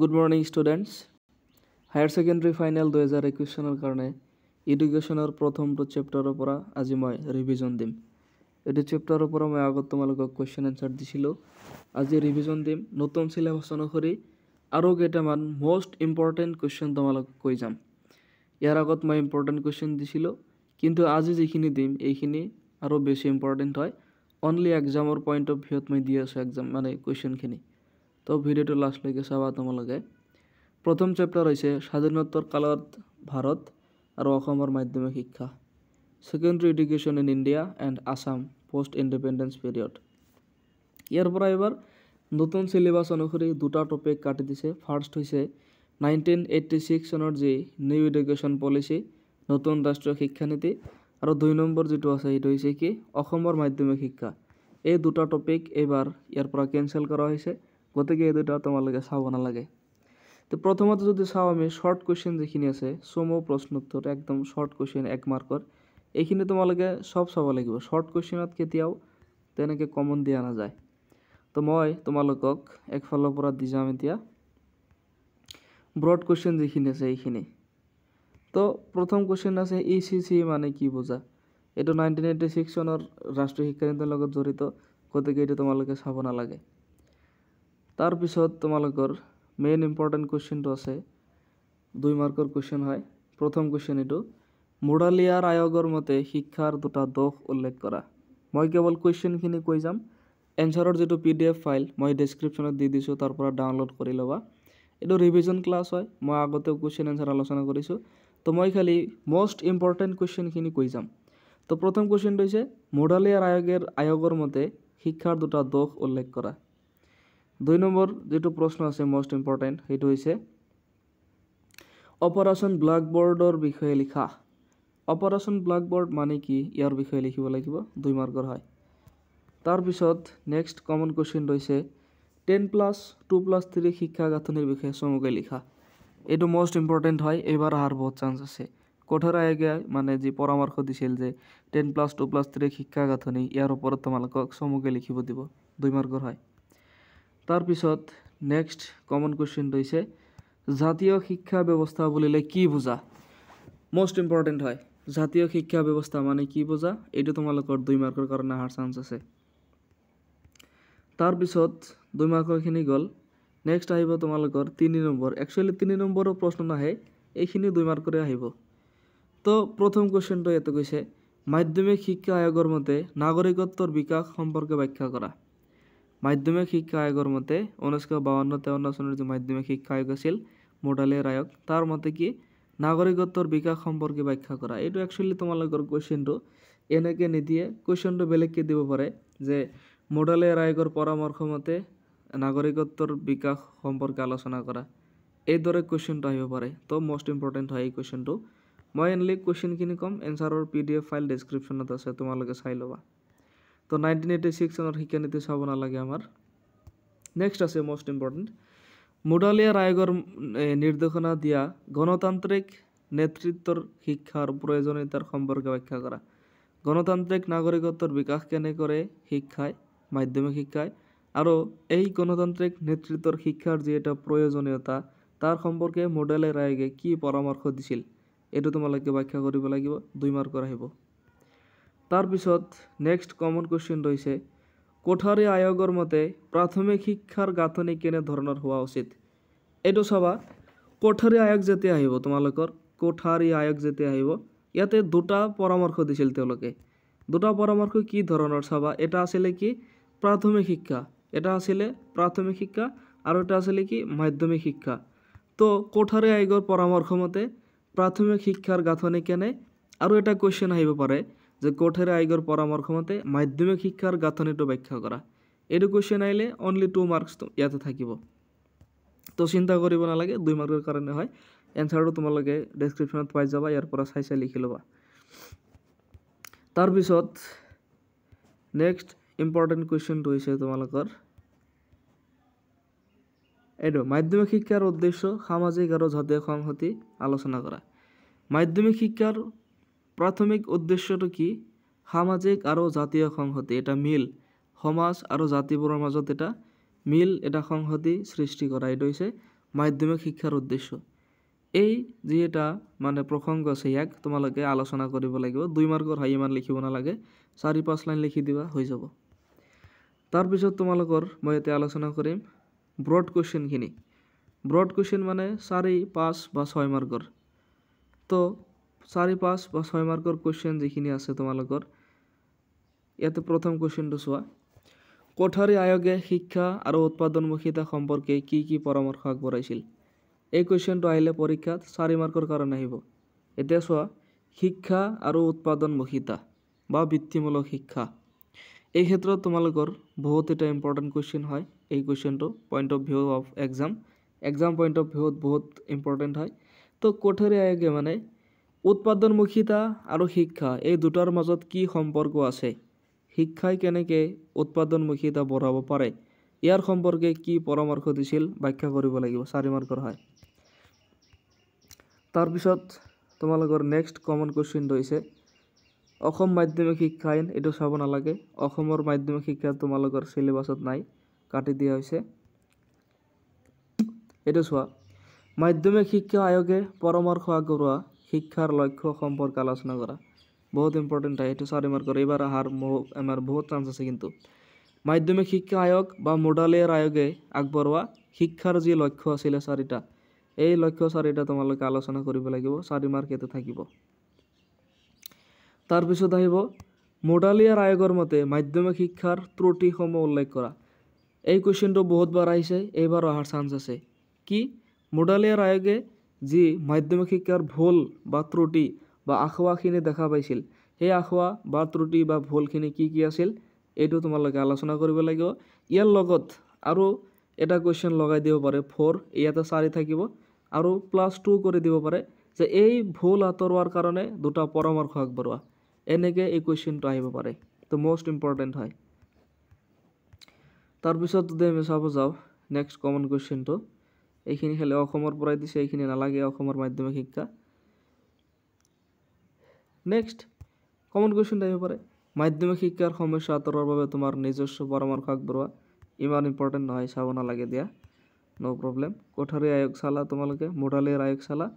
good morning students higher secondary final দুহেজাৰ একৈছ চনৰ কাৰণে এডুকেশ্যনৰ প্ৰথমটো চেপ্টাৰৰ পৰা আজি মই ৰিভিজন দিম এইটো চেপ্টাৰৰ পৰা মই আগত তোমালোকক কুৱেশ্যন এনচাৰ দিছিলোঁ আজি ৰিভিজন দিম নতুন চিলেবাছ অনুসৰি আৰু কেইটামান মষ্ট ইম্পৰ্টেণ্ট কুৱেশ্যন তোমালোকক কৈ যাম ইয়াৰ আগত মই ইম্পৰ্টেণ্ট কুৱেশ্যন দিছিলোঁ কিন্তু আজি যিখিনি দিম এইখিনি আৰু বেছি ইম্পৰ্টেণ্ট হয় অনলি একজামৰ পইণ্ট অফ ভিউত মই দি আছোঁ একজাম মানে কুৱেশ্যনখিনি তো ভিডিওটো লাষ্টলৈকে চাবা তোমালোকে প্ৰথম চেপ্টাৰ হৈছে স্বাধীনোত্তৰ কালত ভাৰত আৰু অসমৰ মাধ্যমিক শিক্ষা secondary education in India and Assam post independence period ইয়াৰ পৰা এইবাৰ নতুন চিলেবাছ অনুসৰি দুটা টপিক কাটি দিছে ফাৰ্ষ্ট হৈছে নাইনটিন এইটি ছিক্স চনৰ যি নিউ এডুকেশ্যন পলিচি নতুন ৰাষ্ট্ৰীয় শিক্ষানীতি আৰু দুই নম্বৰ যিটো আছে সেইটো হৈছে কি অসমৰ মাধ্যমিক শিক্ষা এই দুটা টপিক এইবাৰ ইয়াৰ পৰা কেঞ্চেল কৰা হৈছে গতিকে এই দুটা তোমালোকে চাব নালাগে তো প্ৰথমতে যদি চাওঁ আমি শ্বৰ্ট কুৱেশ্যন যিখিনি আছে চমু প্ৰশ্নোত্তৰ একদম শ্বৰ্ট কুৱেশ্যন এক মাৰ্কৰ এইখিনি তোমালোকে চব চাব লাগিব শ্বৰ্ট কুৱেশ্যনত কেতিয়াও তেনেকৈ কমন দিয়া নাযায় তো মই তোমালোকক একফালৰ পৰা দি যাম এতিয়া ব্ৰড কুৱেশ্যন যিখিনি আছে এইখিনি তো প্ৰথম কুৱেশ্যন আছে ই চি চি মানে কি বুজা এইটো নাইণ্টিন এইটি ছিক্স চনৰ ৰাষ্ট্ৰীয় শিক্ষানীতিৰ লগত জড়িত গতিকে এইটো তোমালোকে চাব নালাগে তাৰপিছত তোমালোকৰ মেইন ইম্পৰ্টেণ্ট কুৱেশ্যনটো আছে দুই মাৰ্কৰ কুৱেশ্যন হয় প্ৰথম কুৱেশ্যন এইটো মুডালিয়াৰ আয়োগৰ মতে শিক্ষাৰ দুটা দোষ উল্লেখ কৰা মই কেৱল কুৱেশ্যনখিনি কৈ যাম এনচাৰৰ যিটো পি ডি এফ ফাইল মই ডেছক্ৰিপশ্যনত দি দিছোঁ তাৰ পৰা ডাউনলোড কৰি ল'বা এইটো ৰিভিজন ক্লাছ হয় মই আগতেও কুৱেশ্যন এনচাৰ আলোচনা কৰিছোঁ তো মই খালি মষ্ট ইম্পৰ্টেণ্ট কুৱেশ্যনখিনি কৈ যাম তো প্ৰথম কুৱেশ্যনটো হৈছে মুডালিয়াৰ আয়োগৰ আয়োগৰ মতে শিক্ষাৰ দুটা দোষ উল্লেখ কৰা দুই নম্বৰ যিটো প্ৰশ্ন আছে মষ্ট ইম্পৰ্টেণ্ট সেইটো হৈছে অপাৰেশ্যন ব'ৰ্ডৰ বিষয়ে লিখা অপাৰেশ্যন ব'ৰ্ড মানে কি ইয়াৰ বিষয়ে লিখিব লাগিব দুই মাৰ্কৰ হয় তাৰপিছত নেক্সট কমন কুৱেশ্যন হৈছে ten plus two plus three শিক্ষা গাঁথনিৰ বিষয়ে চমুকৈ লিখা এইটো মষ্ট ইম্পৰ্টেণ্ট হয় এইবাৰ অহাৰ বহুত চান্স আছে কঠোৰ আয়োগে মানে যি পৰামৰ্শ দিছিল যে ten plus two plus three শিক্ষা গাঁথনি ইয়াৰ ওপৰত তোমালোকক চমুকৈ লিখিব দিব দুই মাৰ্কৰ হয় তাৰপিছত নেক্সট কমন কুৱেশ্যনটো হৈছে জাতীয় শিক্ষা ব্যৱস্থা বুলিলে কি বুজা মষ্ট ইম্পৰ্টেণ্ট হয় জাতীয় শিক্ষা ব্যৱস্থা মানে কি বুজা এইটো তোমালোকৰ দুই মাৰ্কৰ কাৰণে অহাৰ চান্স আছে তাৰপিছত দুই মাৰ্কৰখিনি গ'ল নেক্সট আহিব তোমালোকৰ তিনি নম্বৰ একচুৱেলি তিনি নম্বৰৰ প্ৰশ্ন নাহে এইখিনি দুই মাৰ্কৰে আহিব তো প্ৰথম কুৱেশ্যনটো ইয়াতে কৈছে মাধ্যমিক শিক্ষা আয়োগৰ মতে নাগৰিকত্বৰ বিকাশ সম্পৰ্কে ব্যাখ্যা কৰা মাধ্যমিক শিক্ষা আয়োগৰ মতে ঊনৈছশ বাৱন্ন তেৱন্ন চনৰ যি মাধ্যমিক শিক্ষা আয়োগ আছিল মোডালিয়াৰ ৰায়ক তাৰ মতে কি নাগৰিকত্বৰ বিকাশ সম্পৰ্কে ব্যাখ্যা কৰা এইটো একচুৱেলি তোমালোকৰ কুৱেশ্যনটো এনেকৈ নিদিয়ে কুৱেশ্যনটো বেলেগকৈ দিব পাৰে যে মোডালিয়াৰ ৰায়কৰ পৰামৰ্শ মতে নাগৰিকত্বৰ বিকাশ সম্পৰ্কে আলোচনা কৰা এইদৰে কুৱেশ্যনটো আহিব পাৰে তো মষ্ট ইম্পৰ্টেণ্ট হয় এই কুৱেশ্যনটো মই এনলি কুৱেশ্যনখিনি ক'ম এনচাৰৰ পি ডি এফ ফাইল ডেছক্ৰিপশ্যনত আছে তোমালোকে চাই ল'বা তো নাইনটিন এইটি সিক্স আমার শিক্ষানীতি চাব নালাগে আমাৰ নেক্সট আছে মষ্ট ইম্পৰ্টেণ্ট মুডালিয়া ৰায়গৰ নিৰ্দেশনা দিয়া গণতান্ত্ৰিক নেতৃত্বৰ শিক্ষাৰ প্ৰয়োজনীয়তাৰ সম্পৰ্কে ব্যাখ্যা কৰা গণতান্ত্ৰিক নাগৰিকত্বৰ বিকাশ কেনেকৈ শিক্ষাই মাধ্যমিক শিক্ষাই আৰু এই গণতান্ত্ৰিক নেতৃত্বৰ শিক্ষাৰ যি এটা প্ৰয়োজনীয়তা তাৰ সম্পৰ্কে মুডালে ৰায়গে কি পৰামৰ্শ দিছিল এইটো তোমালোকে ব্যাখ্যা কৰিব লাগিব দুই মাৰ্কৰ আহিব তাৰপিছত নেক্সট কমন কুৱেশ্যন ৰৈছে কোঠাৰী আয়োগৰ মতে প্ৰাথমিক শিক্ষাৰ গাঁথনি কেনেধৰণৰ হোৱা উচিত এইটো চাবা কোঠাৰী আয়োগ যেতিয়া আহিব তোমালোকৰ কোঠাৰী আয়োগ যেতিয়া আহিব ইয়াতে দুটা পৰামৰ্শ দিছিল তেওঁলোকে দুটা পৰামৰ্শ কি ধৰণৰ চাবা এটা আছিলে কি প্ৰাথমিক শিক্ষা এটা আছিলে প্ৰাথমিক শিক্ষা আৰু এটা আছিলে কি মাধ্যমিক শিক্ষা তো কোঠাৰী আয়োগৰ পৰামৰ্শ মতে প্ৰাথমিক শিক্ষাৰ গাঁথনি কেনে আৰু এটা কুৱেশ্যন আহিব পাৰে যে কোঠের আইগর পরামর্শ মতে মাধ্যমিক শিক্ষার গাঁথনিটো ব্যাখ্যা কৰা এইটো কুৱেশ্যন আহিলে অনলি টু মাৰ্কছ ইয়াতে থাকিব তো চিন্তা কৰিব নালাগে দুই মাৰ্কৰ কাৰণে হয় এনচাৰটো তোমালোকে ডেছক্ৰিপশ্যনত পাই যাবা ইয়াৰ পৰা চাই চাই লিখি ল'বা তাৰপিছত নেক্সট ইম্পৰ্টেণ্ট কুৱেশ্যনটো হৈছে তোমালোকৰ এইটো মাধ্যমিক শিক্ষাৰ উদ্দেশ্য সামাজিক আৰু জাতীয় সংহতি আলোচনা কৰা মাধ্যমিক শিক্ষাৰ প্ৰাথমিক উদ্দেশ্যটো কি সামাজিক আৰু জাতীয় সংহতি এটা মিল সমাজ আৰু জাতিবোৰৰ মাজত এটা মিল এটা সংহতি সৃষ্টি কৰা এইটো হৈছে মাধ্যমিক শিক্ষাৰ উদ্দেশ্য এই যি এটা মানে প্ৰসংগ আছে ইয়াক তোমালোকে আলোচনা কৰিব লাগিব দুই মাৰ্কৰ হাই ইমান লিখিব নালাগে চাৰি পাঁচ লাইন লিখি দিবা হৈ যাব তাৰপিছত তোমালোকৰ মই ইয়াতে আলোচনা কৰিম ব্ৰড কুৱেশ্যনখিনি ব্ৰড কুৱেশ্যন মানে চাৰি পাঁচ বা ছয় মাৰ্কৰ তো চাৰি পাঁচ বা ছয় মাৰ্কৰ কুৱেশ্যন যিখিনি আছে তোমালোকৰ ইয়াতে প্ৰথম কুৱেশ্যনটো চোৱা কোঠাৰী আয়োগে শিক্ষা আৰু উৎপাদনমুখিতা সম্পৰ্কে কি কি পৰামৰ্শ আগবঢ়াইছিল এই কুৱেশ্যনটো আহিলে পৰীক্ষাত চাৰি মাৰ্কৰ কাৰণে আহিব এতিয়া চোৱা শিক্ষা আৰু উৎপাদনমুখিতা বা বৃত্তিমূলক শিক্ষা এই ক্ষেত্ৰত তোমালোকৰ বহুত এটা ইম্পৰ্টেণ্ট কুৱেশ্যন হয় এই কুৱেশ্যনটো point of view of exam exam point of ভিউত বহুত ইম্পৰ্টেণ্ট হয় তো কোঠাৰী আয়োগে মানে উৎপাদনমুখিতা আৰু শিক্ষা এই দুটাৰ মাজত কি সম্পৰ্ক আছে শিক্ষাই কেনেকৈ উৎপাদনমুখিতা বঢ়াব পাৰে ইয়াৰ সম্পৰ্কে কি পৰামৰ্শ দিছিল ব্যাখ্যা কৰিব লাগিব চাৰি মাৰ্কৰ হয় তাৰপিছত তোমালোকৰ নেক্সট কমন কুৱেশ্যনটো হৈছে অসম মাধ্যমিক শিক্ষা আইন এইটো চাব নালাগে অসমৰ মাধ্যমিক শিক্ষা তোমালোকৰ চিলেবাছত নাই কাটি দিয়া হৈছে এইটো চোৱা মাধ্যমিক শিক্ষা আয়োগে পৰামৰ্শ আগবঢ়োৱা শিক্ষাৰ লক্ষ্য সম্পৰ্কে আলোচনা কৰা বহুত ইম্পৰ্টেণ্ট হয় সেইটো চাৰি মাৰ্কৰ এইবাৰ অহাৰ বহু আমাৰ বহুত চান্স আছে কিন্তু মাধ্যমিক শিক্ষা আয়োগ বা মোডালিয়াৰ আয়োগে আগবঢ়োৱা শিক্ষাৰ যি লক্ষ্য আছিলে চাৰিটা এই লক্ষ্য চাৰিটা তোমালোকে আলোচনা কৰিব লাগিব চাৰি মাৰ্ক এইটো থাকিব তাৰপিছত আহিব মোডালিয়াৰ আয়োগৰ মতে মাধ্যমিক শিক্ষাৰ ত্ৰুটিসমূহ উল্লেখ কৰা এই কুৱেশ্যনটো বহুতবাৰ আহিছে এইবাৰ অহাৰ চান্স আছে কি মোডালিয়াৰ আয়োগে যি মাধ্যমিক শিক্ষাৰ ভুল বা ত্ৰুটি বা আসোঁৱাহখিনি দেখা পাইছিল সেই আসোঁৱাহ বা ত্ৰুটি বা ভুলখিনি কি কি আছিল এইটো তোমালোকে আলোচনা কৰিব লাগিব ইয়াৰ লগত আৰু এটা কুৱেশ্যন লগাই দিব পাৰে ফ'ৰ ইয়াতে চাৰি থাকিব আৰু প্লাছ টু কৰি দিব পাৰে যে এই ভুল আঁতৰোৱাৰ কাৰণে দুটা পৰামৰ্শ আগবঢ়োৱা এনেকৈ এই কুৱেশ্যনটো আহিব পাৰে তো মষ্ট ইম্পৰ্টেণ্ট হয় তাৰপিছত যদি আমি চাব যাওঁ নেক্সট কমন কুৱেশ্যনটো এইখিনি খেলে অসমৰ পৰাই দিছে এইখিনি নালাগে অসমৰ মাধ্যমিক শিক্ষা নেক্সট কমন কুৱেশ্যন আহিব পাৰে মাধ্যমিক শিক্ষাৰ সমস্যা আঁতৰৰ বাবে তোমাৰ নিজস্ব পৰামৰ্শ আগবঢ়োৱা ইমান ইম্পৰ্টেণ্ট নহয় চাব নালাগে দিয়া ন' প্ৰব্লেম কোঠাৰী আয়োগ চালা তোমালোকে মোডালীৰ আয়োগ চালা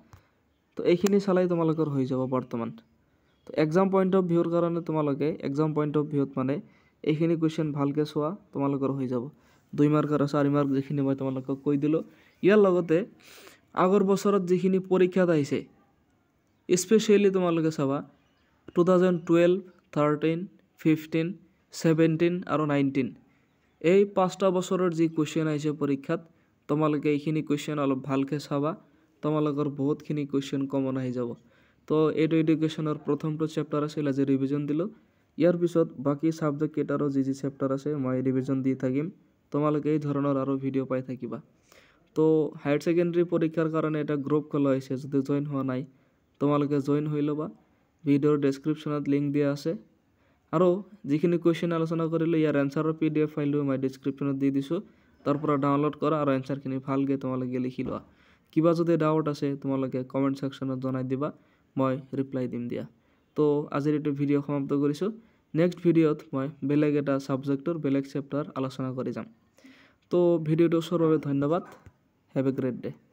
তো এইখিনি চালাই তোমালোকৰ হৈ যাব বৰ্তমান তো এক্সাম পইণ্ট অফ ভিউৰ কাৰণে তোমালোকে এক্সাম পইণ্ট অফ ভিউত মানে এইখিনি কুৱেশ্যন ভালকৈ চোৱা তোমালোকৰ হৈ যাব দুই মাৰ্ক আৰু চাৰি মাৰ্ক যিখিনি মই তোমালোকক কৈ দিলোঁ ইয়াৰ লগতে আগৰ বছৰত যিখিনি পৰীক্ষাত আহিছে স্পেচিয়েলি তোমালোকে চাবা two thousand twelve thirteen fifteen seventeen আৰু নাইনটিন এই পাঁচটা বছৰৰ যি কুৱেশ্যন আহিছে পৰীক্ষাত তোমালোকে এইখিনি কুৱেশ্যন অলপ ভালকৈ চাবা তোমালোকৰ বহুতখিনি কুৱেশ্যন কমন আহি যাব তো এইটো এডুকেশ্যনৰ প্ৰথমটো চেপ্টাৰ আছিল আজি ৰিভিজন দিলোঁ ইয়াৰ পিছত বাকী ছাবজেক্ট কেইটাৰো যি যি চেপ্টাৰ আছে মই ৰিভিজন দি থাকিম তোমালোকে এই ধরনের আরও ভিডিও পাই থাকিবা তো হায়ার সেকেন্ডারি পরীক্ষার কারণে এটা গ্রুপ খোলা হয়েছে যদি জয়েন হওয়া নাই তোমালোকে জয়েন হই লবা ভিডিওর ডেসক্রিপশনত লিংক দিয়া আছে আৰু যিখিনি কুৱেশ্যন আলোচনা কৰিলোঁ ইয়াৰ এনচাৰৰ পি ডি এফ ফাইলটো মই ডিছক্ৰিপশ্যনত দি দিছোঁ তাৰ পৰা ডাউনলোড কৰা আৰু এনচাৰখিনি ভালকৈ তোমালোকে লিখি লোৱা কিবা যদি ডাউট আছে তোমালোকে কমেণ্ট ছেকশ্যনত জনাই দিবা মই ৰিপ্লাই দিম দিয়া তো আজিৰ এইটো ভিডিঅ' সমাপ্ত কৰিছোঁ নেক্সট ভিডিঅ'ত মই বেলেগ এটা ছাবজেক্টৰ বেলেগ চেপ্টাৰ আলোচনা কৰি যাম তো ভিডিঅ'টো চোৱাৰ বাবে ধন্যবাদ হেভ এ গ্ৰেট ডে'